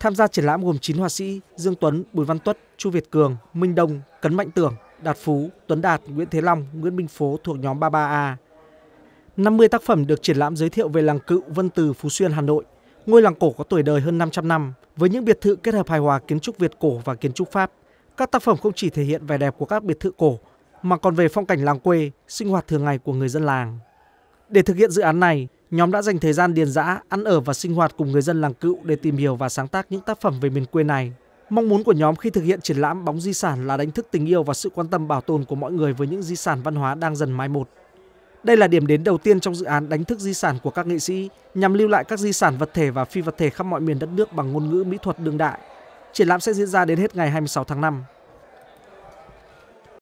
Tham gia triển lãm gồm 9 họa sĩ Dương Tuấn, Bùi Văn Tuất, Chu Việt Cường, Minh Đông, Cấn Mạnh Tưởng, Đạt Phú, Tuấn Đạt, Nguyễn Thế Long, Nguyễn Minh Phố thuộc nhóm 33A. 50 tác phẩm được triển lãm giới thiệu về làng cựu Vân Từ, Phú Xuyên, Hà Nội. Ngôi làng cổ có tuổi đời hơn 500 năm, với những biệt thự kết hợp hài hòa kiến trúc Việt cổ và kiến trúc Pháp. Các tác phẩm không chỉ thể hiện vẻ đẹp của các biệt thự cổ, mà còn về phong cảnh làng quê, sinh hoạt thường ngày của người dân làng. Để thực hiện dự án này, Nhóm đã dành thời gian điền dã, ăn ở và sinh hoạt cùng người dân làng cựu để tìm hiểu và sáng tác những tác phẩm về miền quê này. Mong muốn của nhóm khi thực hiện triển lãm bóng di sản là đánh thức tình yêu và sự quan tâm bảo tồn của mọi người với những di sản văn hóa đang dần mai một. Đây là điểm đến đầu tiên trong dự án đánh thức di sản của các nghệ sĩ nhằm lưu lại các di sản vật thể và phi vật thể khắp mọi miền đất nước bằng ngôn ngữ mỹ thuật đương đại. Triển lãm sẽ diễn ra đến hết ngày 26 tháng 5.